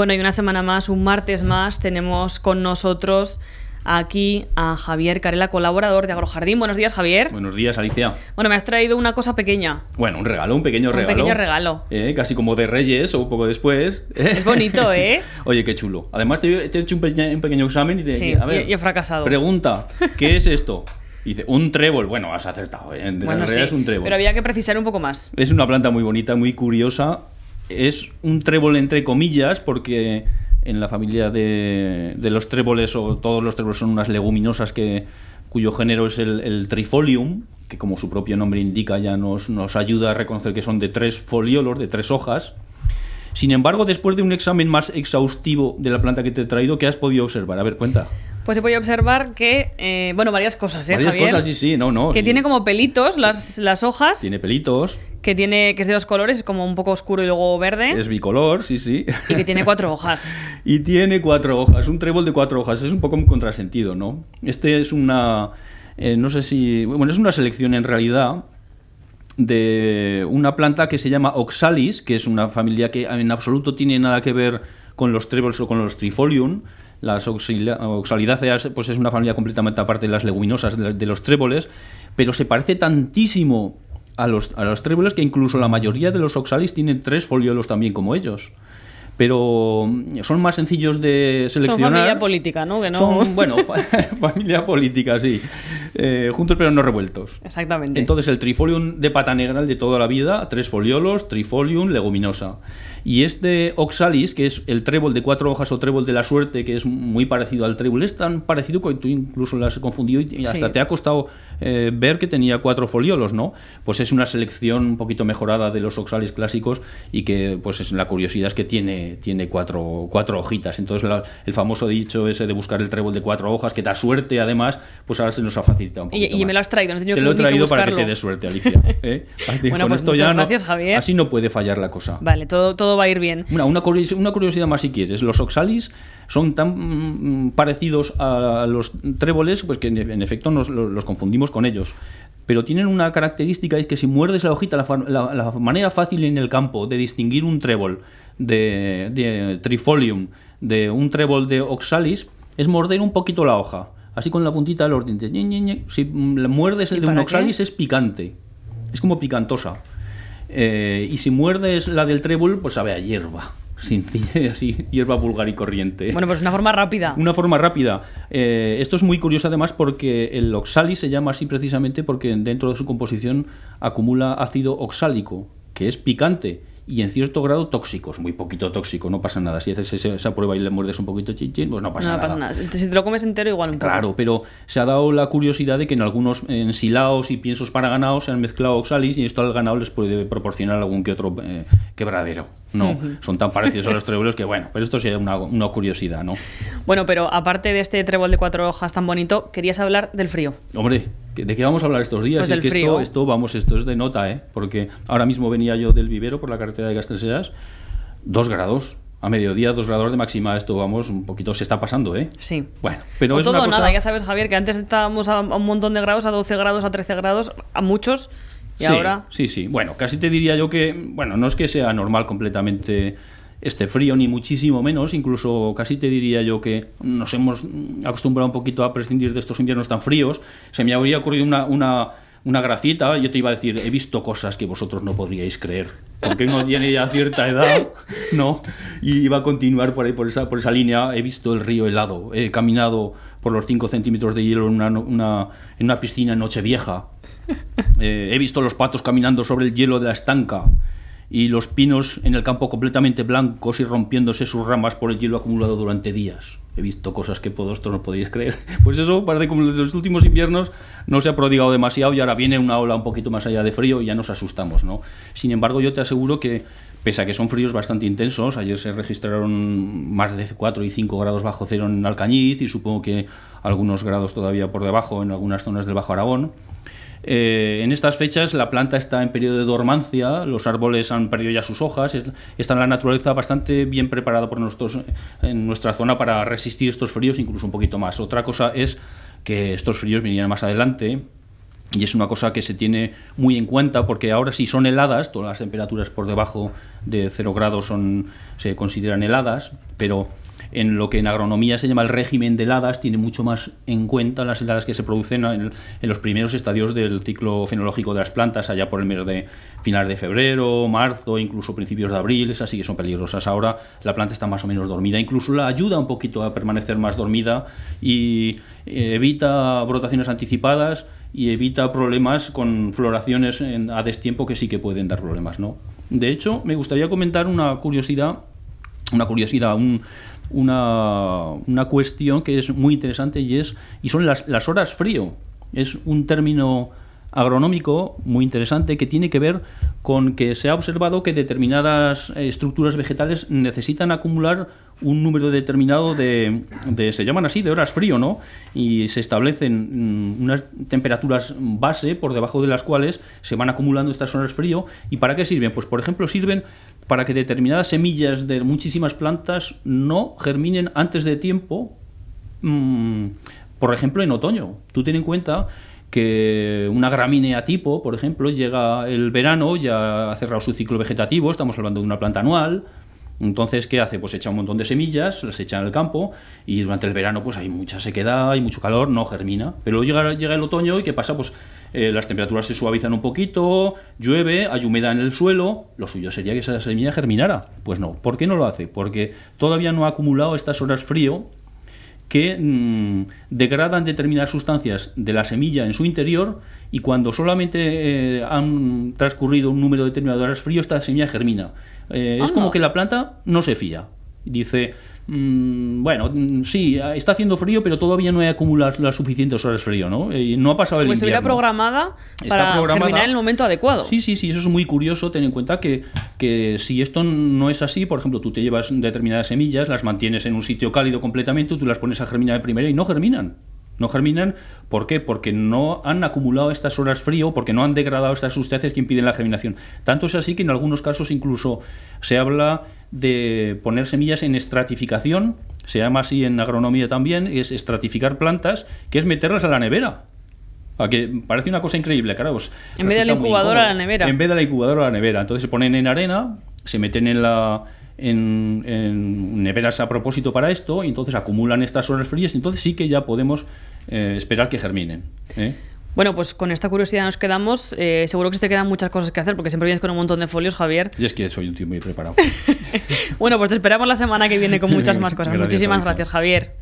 Bueno, y una semana más, un martes más, tenemos con nosotros aquí a Javier Carela, colaborador de Agrojardín. Buenos días, Javier. Buenos días, Alicia. Bueno, me has traído una cosa pequeña. Bueno, un regalo, un pequeño regalo. Un pequeño regalo. Eh, casi como de Reyes o un poco después. Eh. Es bonito, ¿eh? Oye, qué chulo. Además, te, he hecho un, pequeño, examen y te, he fracasado. Pregunta, ¿qué es esto? dice, un trébol. Bueno, has acertado. ¿eh? bueno, es un trébol. Pero había que precisar un poco más. Es una planta muy bonita, muy curiosa es un trébol entre comillas porque en la familia de, los tréboles o todos los tréboles son unas leguminosas que, cuyo género es el, trifolium, que como su propio nombre indica ya nos, nos, ayuda a reconocer que son de tres foliolos, de tres hojas. Sin embargo, después de un examen más exhaustivo de la planta que te he traído, ¿qué has podido observar? A ver, cuenta pues se puede observar que, eh, bueno, varias cosas, ¿eh, varias cosas, sí, sí, no, no. Que tiene como pelitos las, las hojas. Tiene pelitos. Que, tiene, que es de dos colores, es como un poco oscuro y luego verde. Es bicolor, sí, sí. Y que tiene cuatro hojas. y tiene cuatro hojas, un trébol de cuatro hojas. Es un poco un contrasentido, ¿no? Este es una... Eh, no sé si... Bueno, es una selección en realidad de una planta que se llama Oxalis, que es una familia que en absoluto tiene nada que ver con los tréboles o con los trifolium, las oxalidáceas, pues es una familia completamente aparte de las leguminosas, de, los tréboles, pero se parece tantísimo a los, a los tréboles que incluso la mayoría de los oxalis tienen tres foliolos también como ellos pero mm, son más sencillos de seleccionar. Son familia política, ¿no? Que no... bueno, familia política, sí. Eh, juntos pero no revueltos. Exactamente. Entonces el trifolium de pata negra, de toda la vida, tres foliolos, trifolium, leguminosa. Y este oxalis, que es el trébol de cuatro hojas o trébol de la suerte, que es muy parecido al trébol, es tan parecido que tú incluso lo has confundido y hasta te ha costado eh, ver que tenía cuatro foliolos, ¿no? Pues es una selección un poquito mejorada de los oxalis clásicos y que, pues la curiosidad es que tiene, tiene cuatro, cuatro hojitas. Entonces, el famoso dicho ese de buscar el trébol de cuatro hojas, que da suerte además, pues ahora se nos ha facilitado un poco. Y, me lo has traído, no Te lo he traído para que te dé suerte, Alicia. ¿eh? bueno, pues gracias, Javier. Así no puede fallar la cosa. Vale, todo va a ir bien. Una, curiosidad, más si quieres. Los oxalis son tan mm, mm, parecidos a los tréboles pues que en, efecto nos, los, confundimos con ellos pero tienen una característica, es que si muerdes la hojita, la, manera fácil en el campo de distinguir un trébol de, trifolium de un trébol de oxalis es morder un poquito la hoja, así con la puntita de los dientes. Si mm, muerdes el de un oxalis es picante, es como picantosa. Eh, y si muerdes la del trébol, pues sabe a hierba. sin así, hierba vulgar y corriente. Bueno, pues una forma rápida. Una forma rápida. Eh, esto es muy curioso además porque el oxali se llama así precisamente porque dentro de su composición acumula ácido oxálico, que es picante y en cierto grado tóxicos, muy poquito tóxico, no pasa nada. Si haces esa, prueba y le muerdes un poquito chin, pues no pasa nada. No pasa nada. Si te lo comes entero, igual un poco. Claro, pero se ha dado la curiosidad de que en algunos ensilados y piensos para ganados se han mezclado oxalis y esto al ganado les puede proporcionar algún que otro eh, quebradero. No, son tan parecidos a los tréboles que bueno, pero esto es una, una curiosidad, ¿no? Bueno, pero aparte de este trébol de cuatro hojas tan bonito, querías hablar del frío. Hombre, ¿De qué vamos a hablar estos días? Pues es que esto, vamos, esto es de nota, ¿eh? Porque ahora mismo venía yo del vivero por la carretera de Castreseras, dos grados. A mediodía, dos grados de máxima, esto vamos, un poquito se está pasando, ¿eh? Sí. Bueno, pero es una cosa... nada, ya sabes, Javier, que antes estábamos a un montón de grados, a 12 grados, a 13 grados, a muchos, ¿Y sí, ahora? Sí, sí. Bueno, casi te diría yo que, bueno, no es que sea normal completamente este frío, ni muchísimo menos. Incluso casi te diría yo que nos hemos acostumbrado un poquito a prescindir de estos inviernos tan fríos. Se me habría ocurrido una, una, una gracieta. Yo te iba a decir, he visto cosas que vosotros no podríais creer. Porque uno tiene ya cierta edad, ¿no? Y iba a continuar por, ahí, por, esa, por esa línea. He visto el río helado. He caminado por los 5 centímetros de hielo en una, en una piscina en Nochevieja Eh, he visto los patos caminando sobre el hielo de la estanca y los pinos en el campo completamente blancos y rompiéndose sus ramas por el hielo acumulado durante días. He visto cosas que vosotros no podríais creer. Pues eso, parece como en los últimos inviernos no se ha prodigado demasiado y ahora viene una ola un poquito más allá de frío y ya nos asustamos, ¿no? Sin embargo, yo te aseguro que, pese a que son fríos bastante intensos, ayer se registraron más de 4 y 5 grados bajo cero en Alcañiz y supongo que algunos grados todavía por debajo en algunas zonas del Bajo Aragón eh, en estas fechas la planta está en periodo de dormancia, los árboles han perdido ya sus hojas, está en la naturaleza bastante bien preparada por nosotros, en nuestra zona para resistir estos fríos incluso un poquito más. Otra cosa es que estos fríos vinieran más adelante, y es una cosa que se tiene muy en cuenta porque ahora si son heladas, todas las temperaturas por debajo de cero grados son, se consideran heladas, pero en lo que en agronomía se llama el régimen de heladas, tiene mucho más en cuenta las heladas que se producen en, los primeros estadios del ciclo fenológico de las plantas, allá por el mes de final de febrero, marzo, incluso principios de abril, esas sí que son peligrosas. Ahora la planta está más o menos dormida, incluso la ayuda un poquito a permanecer más dormida y eh, evita brotaciones anticipadas y evita problemas con floraciones a destiempo que sí que pueden dar problemas, ¿no? De hecho, me gustaría comentar una curiosidad, una curiosidad, un, una, cuestión que es muy interesante y, es, y son las, las horas frío. Es un término agronómico muy interesante que tiene que ver con que se ha observado que determinadas estructuras vegetales necesitan acumular un número determinado de, de, se llaman así, de horas frío, ¿no? Y se establecen mm, unas temperaturas base por debajo de las cuales se van acumulando estas horas frío. ¿Y para qué sirven? Pues, por ejemplo, sirven para que determinadas semillas de muchísimas plantas no germinen antes de tiempo, mm, por ejemplo, en otoño. Tú ten en cuenta que una gramínea tipo, por ejemplo, llega el verano, ya ha cerrado su ciclo vegetativo, estamos hablando de una planta anual, entonces, ¿qué hace? Pues echa un montón de semillas, las echa en el campo y durante el verano pues hay mucha sequedad, hay mucho calor, no germina. Pero llega, llega el otoño y ¿qué pasa? Pues eh, las temperaturas se suavizan un poquito, llueve, hay humedad en el suelo, lo suyo sería que esa semilla germinara. Pues no, ¿por qué no lo hace? Porque todavía no ha acumulado estas horas frío que mm, degradan determinadas sustancias de la semilla en su interior y cuando solamente eh, han transcurrido un número determinado de horas frío, esta semilla germina. Eh, es como que la planta no se fía. Dice, Mm, bueno, mm, sí, está haciendo frío, pero todavía no hay acumulado las suficientes horas frío, ¿no? Eh, no ha pasado el invierno. Pues programada para germinar en el momento adecuado. Sí, sí, sí, eso es muy curioso, ten en cuenta que, que si esto no es así, por ejemplo, tú te llevas determinadas semillas, las mantienes en un sitio cálido completamente, tú las pones a germinar primero y no germinan. No germinan, ¿por qué? Porque no han acumulado estas horas frío, porque no han degradado estas sustancias que impiden la germinación. Tanto es así que en algunos casos incluso se habla de poner semillas en estratificación, se llama así en agronomía también, es estratificar plantas, que es meterlas a la nevera. que parece una cosa increíble, claro. Pues, en vez de la incubadora a la nevera. En vez de la incubadora a la nevera. Entonces se ponen en arena, se meten en la, en, en, neveras a propósito para esto, y entonces acumulan estas horas frías, y entonces sí que ya podemos eh, esperar que germinen. ¿eh? Bueno, pues con esta curiosidad nos quedamos. Eh, seguro que se te quedan muchas cosas que hacer porque siempre vienes con un montón de folios, Javier. Y es que soy un tío muy preparado. bueno, pues te esperamos la semana que viene con muchas más cosas. Muchísimas gracias, Javier.